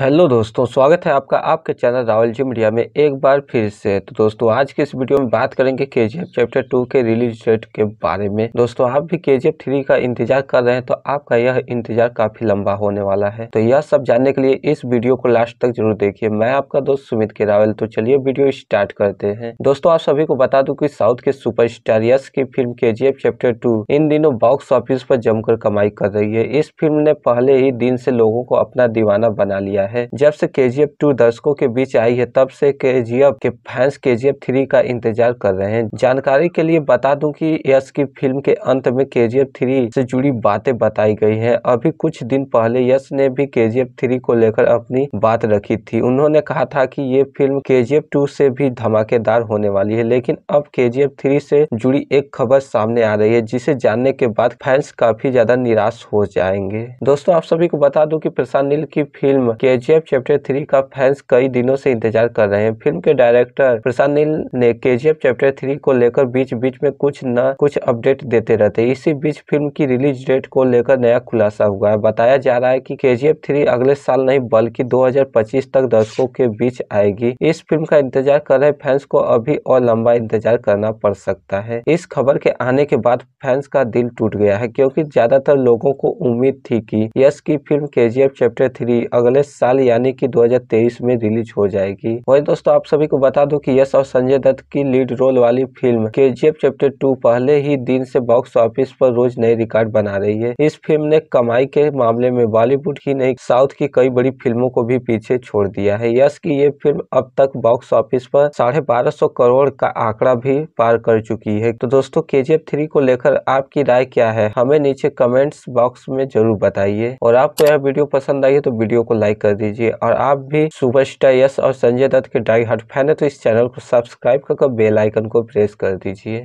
hello दोस्तों स्वागत है आपका आपके चैनल रावल जी मीडिया में एक बार फिर से तो दोस्तों आज के इस वीडियो में बात करेंगे के जी एफ चैप्टर टू के रिलीज डेट के बारे में दोस्तों आप भी के जी एफ थ्री का इंतजार कर रहे हैं तो आपका यह इंतजार काफी लंबा होने वाला है तो यह सब जानने के लिए इस वीडियो को लास्ट तक जरूर देखिए मैं आपका दोस्त सुमित के रावल तो चलिए वीडियो स्टार्ट करते हैं दोस्तों आप सभी को बता दू की साउथ के सुपर स्टार यश की फिल्म के जी एफ चैप्टर टू इन दिनों बॉक्स ऑफिस पर जमकर कमाई कर रही है इस फिल्म ने पहले ही दिन से लोगों को अपना दीवाना बना लिया गया है जब से के जी एफ टू दर्शकों के बीच आई है तब से के जी एफ के फैंस के जी एफ थ्री का इंतजार कर रहे हैं जानकारी के लिए बता दूं कि यश की फिल्म के अंत में के जी एफ थ्री से जुड़ी बातें बताई गई है अभी कुछ दिन पहले यश ने भी के जी एफ थ्री को लेकर अपनी बात रखी थी उन्होंने कहा था कि ये film K G F two से भी धमाकेदार होने वाली है लेकिन अब के जी एफ थ्री से जुड़ी एक खबर सामने आ रही है जिसे जानने के बाद फैंस काफी ज्यादा निराश हो जाएंगे दोस्तों आप सभी को बता दूं कि प्रशांत नील की फिल्म के केजीएफ चैप्टर थ्री का फैंस कई दिनों से इंतजार कर रहे हैं फिल्म के डायरेक्टर प्रशांत नील ने केजीएफ चैप्टर थ्री को लेकर बीच बीच में कुछ न कुछ अपडेट देते रहते इसी बीच फिल्म की रिलीज डेट को लेकर नया खुलासा हुआ है बताया जा रहा है की के थ्री अगले साल नहीं बल्कि दो तक दर्शकों के बीच आएगी इस फिल्म का इंतजार कर रहे फैंस को अभी और लंबा इंतजार करना पड़ सकता है इस खबर के आने के बाद फैंस का दिल टूट गया है क्योंकि ज्यादातर लोगों को उम्मीद थी कि यश की फिल्म केजीएफ चैप्टर थ्री अगले साल साल यानी कि 2023 में रिलीज हो जाएगी वही दोस्तों आप सभी को बता दूं कि यश और संजय दत्त की लीड रोल वाली फिल्म के चैप्टर टू पहले ही दिन से बॉक्स ऑफिस पर रोज नए रिकॉर्ड बना रही है इस फिल्म ने कमाई के मामले में बॉलीवुड ही नहीं साउथ की कई बड़ी फिल्मों को भी पीछे छोड़ दिया है यश की ये फिल्म अब तक बॉक्स ऑफिस पर साढ़े बारह सौ करोड़ का आंकड़ा भी पार कर चुकी है तो दोस्तों के थ्री को लेकर आपकी राय क्या है हमें नीचे कमेंट्स बॉक्स में जरूर बताइए और आपको यह वीडियो पसंद आई है तो वीडियो को लाइक कर दीजिए और आप भी सुपरस्टार यश और संजय दत्त के डाई हार्ट फैन है तो इस चैनल को सब्सक्राइब कर बेल आइकन को प्रेस कर दीजिए